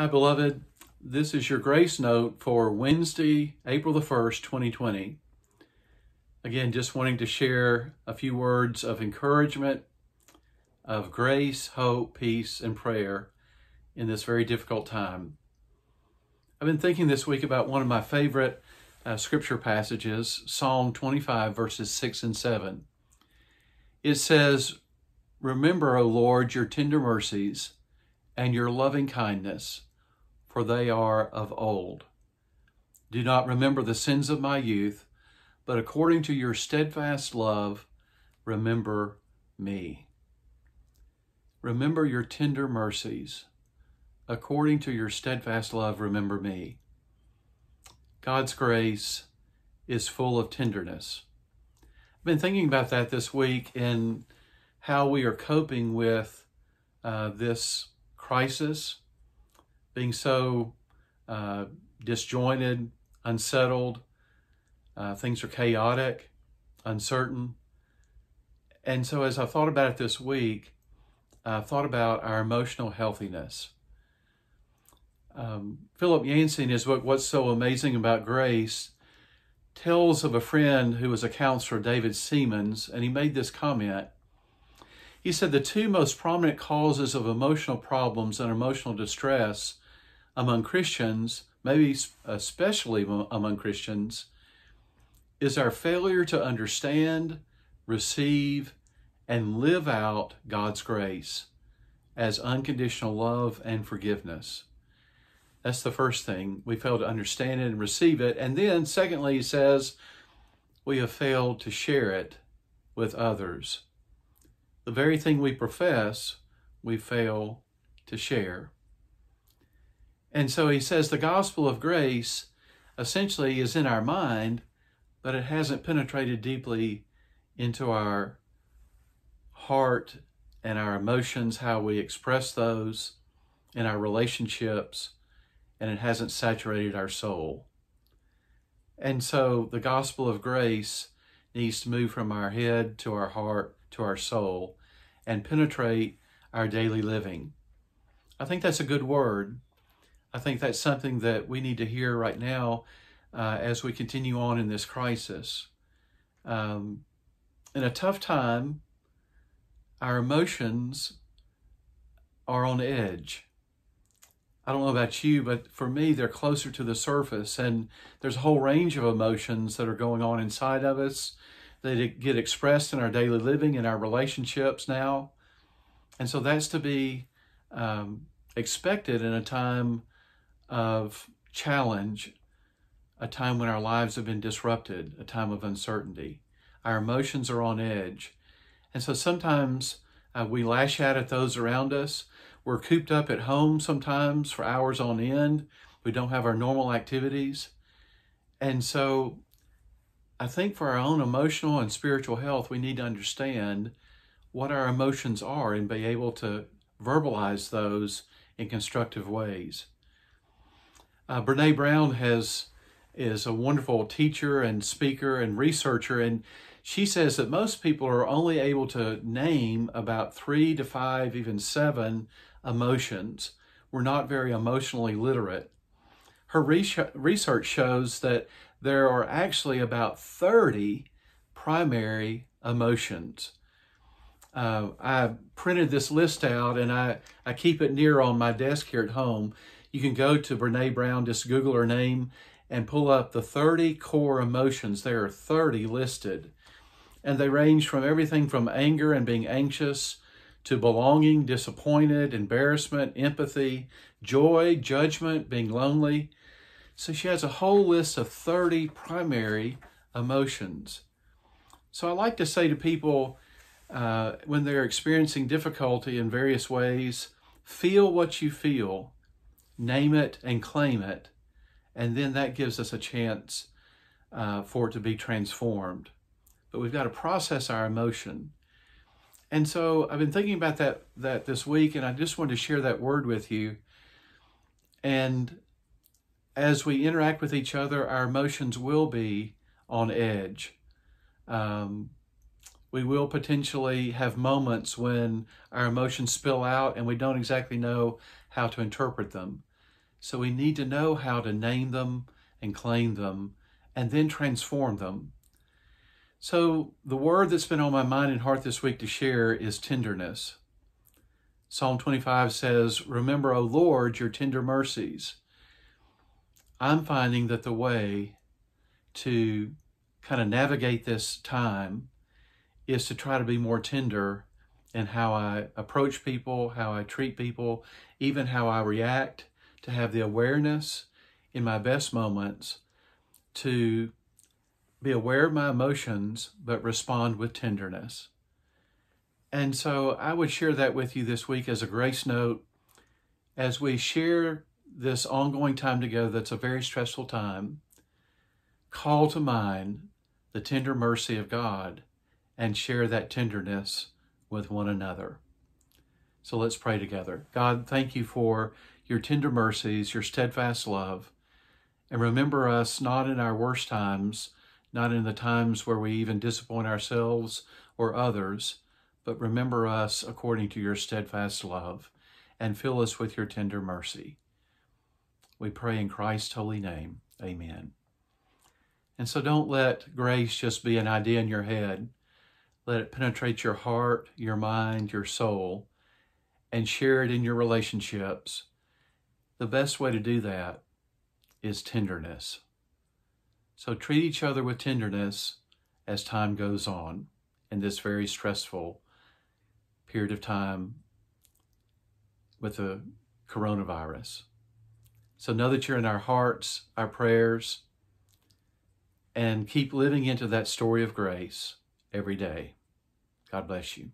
Hi, beloved. This is your grace note for Wednesday, April the 1st, 2020. Again, just wanting to share a few words of encouragement, of grace, hope, peace, and prayer in this very difficult time. I've been thinking this week about one of my favorite uh, scripture passages, Psalm 25, verses 6 and 7. It says, Remember, O Lord, your tender mercies and your loving kindness for they are of old. Do not remember the sins of my youth, but according to your steadfast love, remember me. Remember your tender mercies. According to your steadfast love, remember me. God's grace is full of tenderness. I've been thinking about that this week and how we are coping with uh, this crisis being so uh, disjointed, unsettled, uh, things are chaotic, uncertain. And so, as I thought about it this week, I thought about our emotional healthiness. Um, Philip Yancey, in his book, What's So Amazing About Grace, tells of a friend who was a counselor, David Siemens, and he made this comment. He said the two most prominent causes of emotional problems and emotional distress among Christians, maybe especially among Christians, is our failure to understand, receive, and live out God's grace as unconditional love and forgiveness. That's the first thing. We fail to understand it and receive it. And then, secondly, he says, we have failed to share it with others. The very thing we profess, we fail to share. And so he says the gospel of grace essentially is in our mind, but it hasn't penetrated deeply into our heart and our emotions, how we express those in our relationships, and it hasn't saturated our soul. And so the gospel of grace needs to move from our head to our heart to our soul and penetrate our daily living. I think that's a good word I think that's something that we need to hear right now uh, as we continue on in this crisis. Um, in a tough time, our emotions are on edge. I don't know about you, but for me, they're closer to the surface. And there's a whole range of emotions that are going on inside of us that get expressed in our daily living and our relationships now. And so that's to be um, expected in a time of challenge, a time when our lives have been disrupted, a time of uncertainty. Our emotions are on edge. And so sometimes uh, we lash out at those around us. We're cooped up at home sometimes for hours on end. We don't have our normal activities. And so I think for our own emotional and spiritual health, we need to understand what our emotions are and be able to verbalize those in constructive ways. Uh, Brene Brown has is a wonderful teacher and speaker and researcher, and she says that most people are only able to name about three to five, even seven emotions. We're not very emotionally literate. Her research shows that there are actually about 30 primary emotions. Uh, I printed this list out and I, I keep it near on my desk here at home you can go to Brene Brown, just Google her name, and pull up the 30 core emotions. There are 30 listed. And they range from everything from anger and being anxious to belonging, disappointed, embarrassment, empathy, joy, judgment, being lonely. So she has a whole list of 30 primary emotions. So I like to say to people uh, when they're experiencing difficulty in various ways, feel what you feel name it and claim it, and then that gives us a chance uh, for it to be transformed. But we've got to process our emotion. And so I've been thinking about that that this week, and I just wanted to share that word with you. And as we interact with each other, our emotions will be on edge. Um, we will potentially have moments when our emotions spill out and we don't exactly know how to interpret them. So we need to know how to name them and claim them and then transform them. So the word that's been on my mind and heart this week to share is tenderness. Psalm 25 says, Remember, O Lord, your tender mercies. I'm finding that the way to kind of navigate this time is to try to be more tender in how I approach people, how I treat people, even how I react to have the awareness in my best moments to be aware of my emotions, but respond with tenderness. And so I would share that with you this week as a grace note as we share this ongoing time together that's a very stressful time. Call to mind the tender mercy of God and share that tenderness with one another. So let's pray together. God, thank you for your tender mercies, your steadfast love. And remember us not in our worst times, not in the times where we even disappoint ourselves or others, but remember us according to your steadfast love and fill us with your tender mercy. We pray in Christ's holy name. Amen. And so don't let grace just be an idea in your head. Let it penetrate your heart, your mind, your soul, and share it in your relationships the best way to do that is tenderness. So treat each other with tenderness as time goes on in this very stressful period of time with the coronavirus. So know that you're in our hearts, our prayers, and keep living into that story of grace every day. God bless you.